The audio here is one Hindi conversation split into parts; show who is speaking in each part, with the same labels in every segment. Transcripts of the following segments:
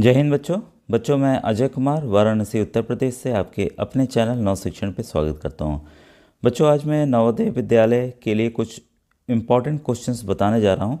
Speaker 1: जय हिंद बच्चों बच्चों मैं अजय कुमार वाराणसी उत्तर प्रदेश से आपके अपने चैनल नव शिक्षण पर स्वागत करता हूँ बच्चों आज मैं नवोदय विद्यालय के लिए कुछ इम्पॉर्टेंट क्वेश्चंस बताने जा रहा हूँ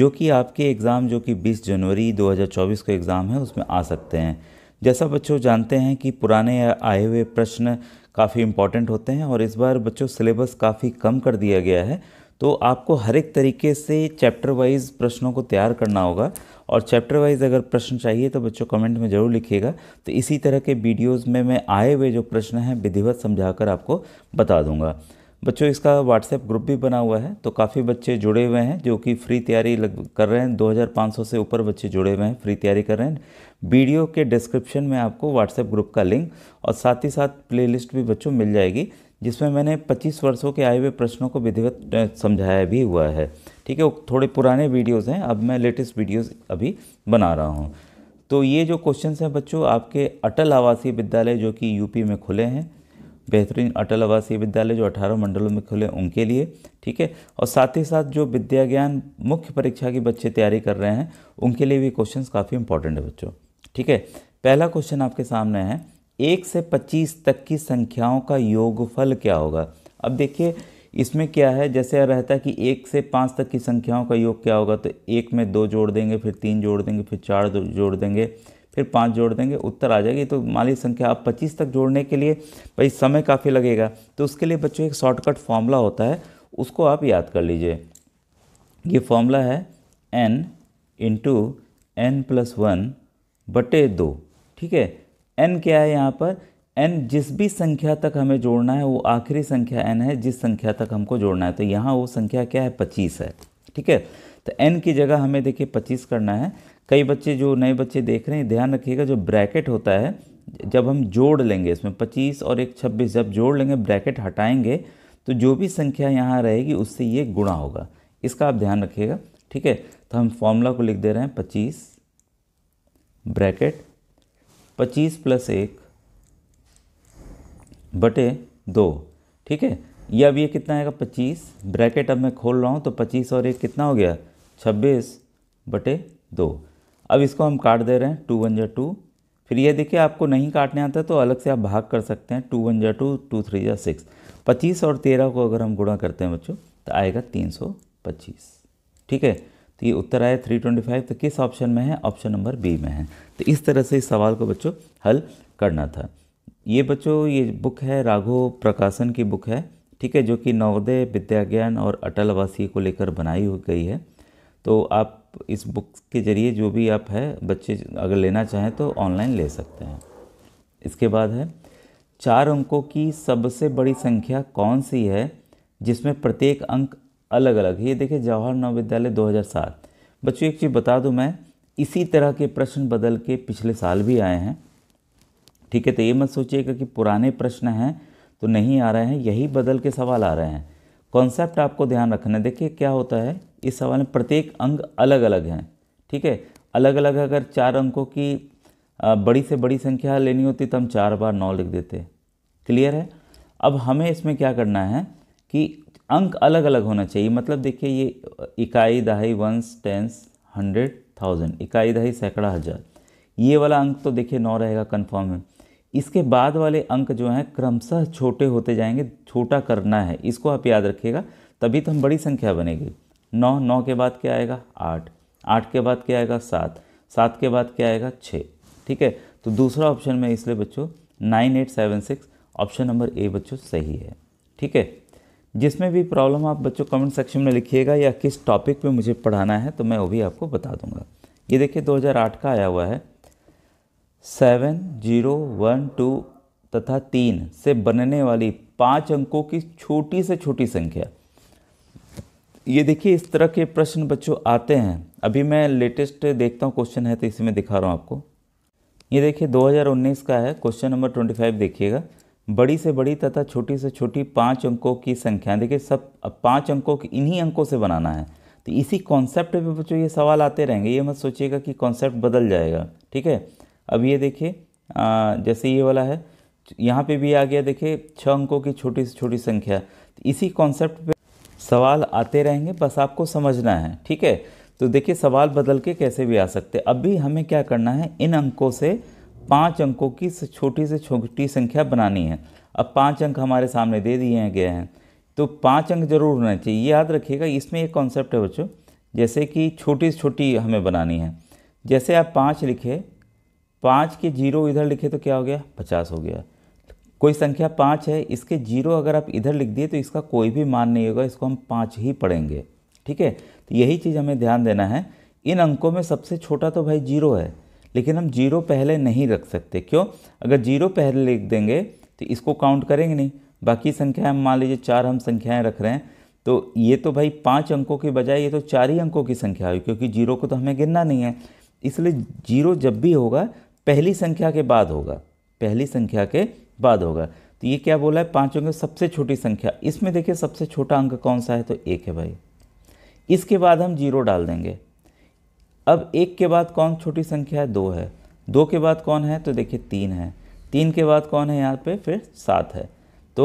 Speaker 1: जो कि आपके एग्ज़ाम जो कि 20 जनवरी 2024 का एग्ज़ाम है उसमें आ सकते हैं जैसा बच्चों जानते हैं कि पुराने आए हुए प्रश्न काफ़ी इम्पॉर्टेंट होते हैं और इस बार बच्चों सिलेबस काफ़ी कम कर दिया गया है तो आपको हर एक तरीके से चैप्टर वाइज प्रश्नों को तैयार करना होगा और चैप्टर वाइज अगर प्रश्न चाहिए तो बच्चों कमेंट में ज़रूर लिखिएगा तो इसी तरह के वीडियोस में मैं आए हुए जो प्रश्न हैं विधिवत समझाकर आपको बता दूंगा बच्चों इसका व्हाट्सएप ग्रुप भी बना हुआ है तो काफ़ी बच्चे जुड़े हुए हैं जो कि फ्री तैयारी कर रहे हैं 2500 से ऊपर बच्चे जुड़े हुए हैं फ्री तैयारी कर रहे हैं वीडियो के डिस्क्रिप्शन में आपको व्हाट्सएप ग्रुप का लिंक और साथ ही साथ प्लेलिस्ट भी बच्चों मिल जाएगी जिसमें मैंने 25 वर्षों के आए हुए प्रश्नों को विधिवत समझाया भी हुआ है ठीक है थोड़े पुराने वीडियोस हैं अब मैं लेटेस्ट वीडियोस अभी बना रहा हूँ तो ये जो क्वेश्चन हैं बच्चों आपके अटल आवासीय विद्यालय जो कि यूपी में खुले हैं बेहतरीन अटल आवासीय विद्यालय जो 18 मंडलों में खुले उनके लिए ठीक है और साथ ही साथ जो विद्या ज्ञान मुख्य परीक्षा की बच्चे तैयारी कर रहे हैं उनके लिए भी क्वेश्चन काफ़ी इंपॉर्टेंट है बच्चों ठीक है पहला क्वेश्चन आपके सामने है एक से पच्चीस तक की संख्याओं का योगफल क्या होगा अब देखिए इसमें क्या है जैसे रहता है कि एक से पाँच तक की संख्याओं का योग क्या होगा तो एक में दो जोड़ देंगे फिर तीन जोड़ देंगे फिर चार जोड़ देंगे फिर पाँच जोड़ देंगे उत्तर आ जाएगी तो माली संख्या आप पच्चीस तक जोड़ने के लिए भाई समय काफ़ी लगेगा तो उसके लिए बच्चों एक शॉर्टकट फॉर्मूला होता है उसको आप याद कर लीजिए ये फॉर्मूला है n into n plus one बटे दो ठीक है एन क्या है यहाँ पर एन जिस भी संख्या तक हमें जोड़ना है वो आखिरी संख्या एन है जिस संख्या तक हमको जोड़ना है तो यहाँ वो संख्या क्या है पच्चीस है ठीक है तो एन की जगह हमें देखिए पच्चीस करना है कई बच्चे जो नए बच्चे देख रहे हैं ध्यान रखिएगा जो ब्रैकेट होता है जब हम जोड़ लेंगे इसमें पच्चीस और एक छब्बीस जब जोड़ लेंगे ब्रैकेट हटाएंगे तो जो भी संख्या यहाँ रहेगी उससे ये गुणा होगा इसका आप ध्यान रखिएगा ठीक है तो हम फॉर्मूला को लिख दे रहे हैं पच्चीस ब्रैकेट पच्चीस प्लस एक बटे दो ठीक है ये अब ये कितना आएगा पच्चीस ब्रैकेट अब मैं खोल रहा हूँ तो पच्चीस और एक कितना हो गया छब्बीस बटे दो अब इसको हम काट दे रहे हैं टू वन जा टू फिर ये देखिए आपको नहीं काटने आता तो अलग से आप भाग कर सकते हैं टू वन जा टू टू थ्री जा सिक्स पच्चीस और तेरह को अगर हम गुणा करते हैं बच्चों तो आएगा तीन सौ पच्चीस ठीक है तो ये उत्तर आया 325 तो किस ऑप्शन में है ऑप्शन नंबर बी में है तो इस तरह से इस सवाल को बच्चों हल करना था ये बच्चों ये बुक है राघो प्रकाशन की बुक है ठीक है जो कि नवोदय विद्या ज्ञान और अटल वासी को लेकर बनाई गई है तो आप इस बुक के ज़रिए जो भी आप है बच्चे अगर लेना चाहें तो ऑनलाइन ले सकते हैं इसके बाद है चार अंकों की सबसे बड़ी संख्या कौन सी है जिसमें प्रत्येक अंक अलग अलग ये देखिए जवाहर नव विद्यालय 2007 बच्चों एक चीज़ बता दूं मैं इसी तरह के प्रश्न बदल के पिछले साल भी आए हैं ठीक है तो ये मत सोचिएगा कि पुराने प्रश्न हैं तो नहीं आ रहे हैं यही बदल के सवाल आ रहे हैं कॉन्सेप्ट आपको ध्यान रखना है देखिए क्या होता है इस सवाल में प्रत्येक अंग अलग अलग हैं ठीक है अलग अलग अगर चार अंकों की बड़ी से बड़ी संख्या लेनी होती तो हम चार बार नौ लिख देते क्लियर है अब हमें इसमें क्या करना है कि अंक अलग अलग होना चाहिए मतलब देखिए ये इकाई दहाई वंस टेंस हंड्रेड थाउजेंड इकाई दहाई सैकड़ा हज़ार ये वाला अंक तो देखिए नौ रहेगा कन्फर्म है इसके बाद वाले अंक जो हैं क्रमशः छोटे होते जाएंगे छोटा करना है इसको आप याद रखिएगा तभी तो हम बड़ी संख्या बनेगी नौ नौ के बाद क्या आएगा आठ आठ के बाद क्या आएगा सात सात के बाद क्या आएगा छः ठीक है तो दूसरा ऑप्शन में इसलिए बच्चों nine eight seven six option number A बच्चों सही है ठीक है जिसमें भी प्रॉब्लम आप बच्चों कमेंट सेक्शन में लिखिएगा या किस टॉपिक पे मुझे पढ़ाना है तो मैं वो भी आपको बता दूंगा ये देखिए 2008 का आया हुआ है सेवन जीरो वन टू तथा तीन से बनने वाली पाँच अंकों की छोटी से छोटी संख्या ये देखिए इस तरह के प्रश्न बच्चों आते हैं अभी मैं लेटेस्ट देखता हूँ क्वेश्चन है तो इसमें दिखा रहा हूँ आपको ये देखिए 2019 का है क्वेश्चन नंबर 25 देखिएगा बड़ी से बड़ी तथा छोटी से छोटी पाँच अंकों की संख्या देखिए सब पाँच अंकों की इन्हीं अंकों से बनाना है तो इसी कॉन्सेप्ट पे बच्चों ये सवाल आते रहेंगे ये मत सोचिएगा कि कॉन्सेप्ट बदल जाएगा ठीक है अब ये देखिए जैसे ये वाला है यहाँ पे भी आ गया देखिए छः अंकों की छोटी से छोटी संख्या तो इसी कॉन्सेप्ट सवाल आते रहेंगे बस आपको समझना है ठीक है तो देखिए सवाल बदल के कैसे भी आ सकते अब भी हमें क्या करना है इन अंकों से पाँच अंकों की छोटी से छोटी संख्या बनानी है अब पाँच अंक हमारे सामने दे दिए गए हैं तो पाँच अंक जरूर होने चाहिए याद रखिएगा इसमें एक कॉन्सेप्ट है बच्चों जैसे कि छोटी से छोटी हमें बनानी है जैसे आप पाँच लिखे पाँच के जीरो इधर लिखे तो क्या हो गया पचास हो गया कोई संख्या पाँच है इसके जीरो अगर आप इधर लिख दिए तो इसका कोई भी मान नहीं होगा इसको हम पाँच ही पढ़ेंगे ठीक है तो यही चीज़ हमें ध्यान देना है इन अंकों में सबसे छोटा तो भाई जीरो है लेकिन हम जीरो पहले नहीं रख सकते क्यों अगर जीरो पहले लिख देंगे तो इसको काउंट करेंगे नहीं बाकी हम मान लीजिए चार हम संख्याएं रख रहे हैं तो ये तो भाई पाँच अंकों के बजाय ये तो चार ही अंकों की संख्या हुई क्योंकि जीरो को तो हमें गिनना नहीं है इसलिए जीरो जब भी होगा पहली संख्या के बाद होगा पहली संख्या के बाद होगा तो ये क्या बोला है पाँचों की सबसे छोटी संख्या इसमें देखिए सबसे छोटा अंक कौन सा है तो एक है भाई इसके बाद हम जीरो डाल देंगे अब एक के बाद कौन छोटी संख्या है दो है दो के बाद कौन है तो देखिए तीन है तीन के बाद कौन है यहाँ पे फिर सात है तो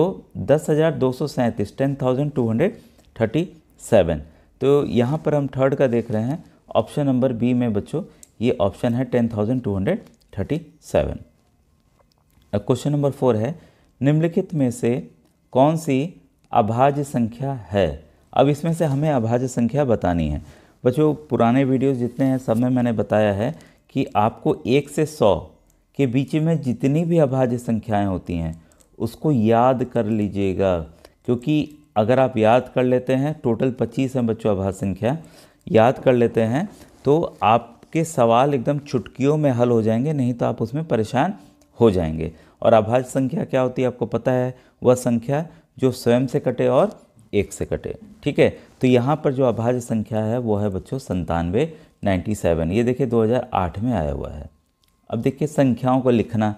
Speaker 1: दस हज़ार दो सौ सैंतीस ten thousand two hundred thirty seven तो यहाँ पर हम थर्ड का देख रहे हैं ऑप्शन नंबर बी में बच्चों ये ऑप्शन है ten thousand two hundred thirty seven अब क्वेश्चन नंबर फोर है निम्नलिखित में से कौन सी अभाज्य संख्या है अब इसमें से हमें अभाज्य संख्या बतानी है बच्चों पुराने वीडियोस जितने हैं सब में मैंने बताया है कि आपको एक से सौ के बीच में जितनी भी अभाज्य संख्याएं होती हैं उसको याद कर लीजिएगा क्योंकि अगर आप याद कर लेते हैं टोटल पच्चीस हैं बच्चों अभाज्य संख्या याद कर लेते हैं तो आपके सवाल एकदम चुटकियों में हल हो जाएंगे नहीं तो आप उसमें परेशान हो जाएंगे और अभाज्य संख्या क्या होती है आपको पता है वह संख्या जो स्वयं से कटे और एक से कटे ठीक है तो यहाँ पर जो अभाज्य संख्या है वो है बच्चों संतानवे नाइन्टी सेवन ये देखिए 2008 में आया हुआ है अब देखिए संख्याओं को लिखना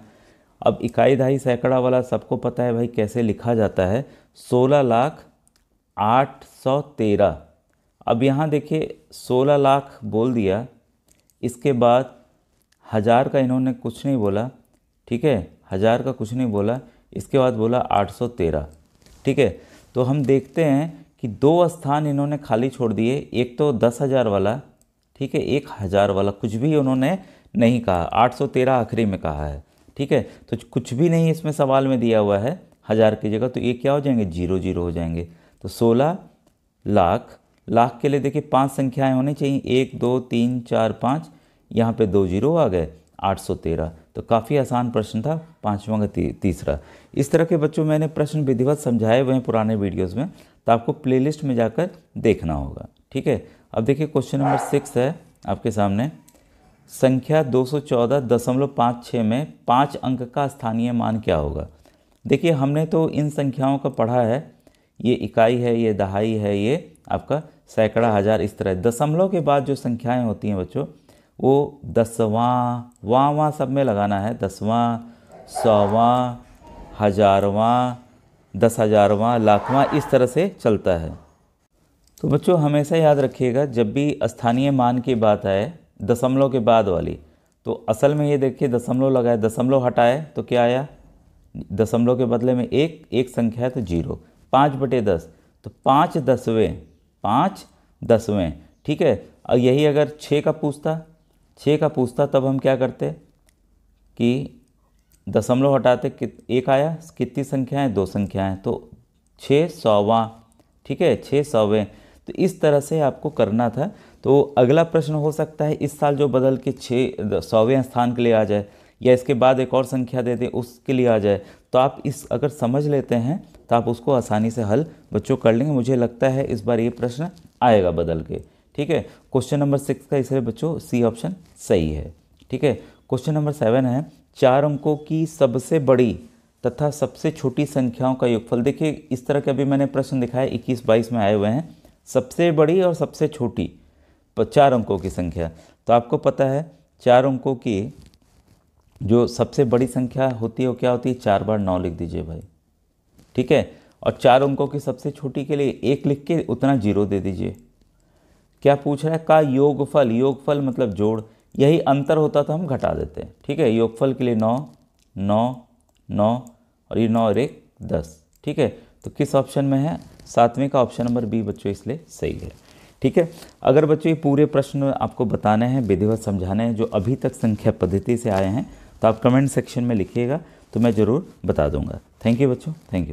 Speaker 1: अब इकाई दहाई सैकड़ा वाला सबको पता है भाई कैसे लिखा जाता है सोलह लाख आठ सौ तेरह अब यहाँ देखिए सोलह लाख बोल दिया इसके बाद हज़ार का इन्होंने कुछ नहीं बोला ठीक है हज़ार का कुछ नहीं बोला इसके बाद बोला आठ सौ तेरह ठीक है तो हम देखते हैं कि दो स्थान इन्होंने खाली छोड़ दिए एक तो दस हज़ार वाला ठीक है एक हज़ार वाला कुछ भी उन्होंने नहीं कहा आठ सौ तेरह आखिरी में कहा है ठीक है तो कुछ भी नहीं इसमें सवाल में दिया हुआ है हज़ार की जगह तो ये क्या हो जाएंगे जीरो जीरो हो जाएंगे तो सोलह लाख लाख के लिए देखिए पांच संख्याएं होनी चाहिए एक दो तीन चार पाँच यहाँ पे दो जीरो आ गए आठ सौ तेरह तो काफ़ी आसान प्रश्न था पाँचवा का ती, तीसरा इस तरह के बच्चों मैंने प्रश्न विधिवत समझाए हुए हैं पुराने वीडियोस में तो आपको प्लेलिस्ट में जाकर देखना होगा ठीक है अब देखिए क्वेश्चन नंबर सिक्स है आपके सामने संख्या दो सौ चौदह दशमलव पाँच छः में पाँच अंक का स्थानीय मान क्या होगा देखिए हमने तो इन संख्याओं का पढ़ा है ये इकाई है ये दहाई है ये आपका सैकड़ा हज़ार इस तरह दशमलव के बाद जो संख्याएँ होती हैं बच्चों वो दसवां वाँ वाँ सब में लगाना है दसवां सौवां हजारवां दस हजारवां लाखवां इस तरह से चलता है तो बच्चों हमेशा याद रखिएगा जब भी स्थानीय मान की बात आए दशमलव के बाद वाली तो असल में ये देखिए दशमलव लगाए दशमलव हटाए तो क्या आया दशमलव के बदले में एक एक संख्या है तो जीरो पाँच बटे दस तो पाँच दसवें पाँच दसवें ठीक है और यही अगर छः का पूछता छः का पूछता तब हम क्या करते कि दशमलव हटाते कित एक आया कितनी संख्याएं दो संख्याएं तो छः सौवा ठीक है छः सौवें तो इस तरह से आपको करना था तो अगला प्रश्न हो सकता है इस साल जो बदल के छः सौवें स्थान के लिए आ जाए या इसके बाद एक और संख्या दे दें उसके लिए आ जाए तो आप इस अगर समझ लेते हैं तो आप उसको आसानी से हल बच्चों कर लेंगे मुझे लगता है इस बार ये प्रश्न आएगा बदल के ठीक है क्वेश्चन नंबर सिक्स का इसलिए बच्चों सी ऑप्शन सही है ठीक है क्वेश्चन नंबर सेवन है चार अंकों की सबसे बड़ी तथा सबसे छोटी संख्याओं का योगफल देखिए इस तरह के अभी मैंने प्रश्न दिखाए इक्कीस बाईस में आए हुए हैं सबसे बड़ी और सबसे छोटी चार अंकों की संख्या तो आपको पता है चार अंकों की जो सबसे बड़ी संख्या होती है वो क्या होती है चार बार नौ लिख दीजिए भाई ठीक है और चार अंकों की सबसे छोटी के लिए एक लिख के उतना जीरो दे दीजिए क्या पूछ रहा है का योगफल योगफल मतलब जोड़ यही अंतर होता तो हम घटा देते हैं ठीक है योगफल के लिए नौ नौ नौ और ये नौ और एक दस ठीक है तो किस ऑप्शन में है सातवें का ऑप्शन नंबर बी बच्चों इसलिए सही है ठीक है अगर बच्चों ये पूरे प्रश्न आपको बताने हैं विधिवत समझाने हैं जो अभी तक संख्या पद्धति से आए हैं तो आप कमेंट सेक्शन में लिखिएगा तो मैं ज़रूर बता दूंगा थैंक यू बच्चों थैंक यू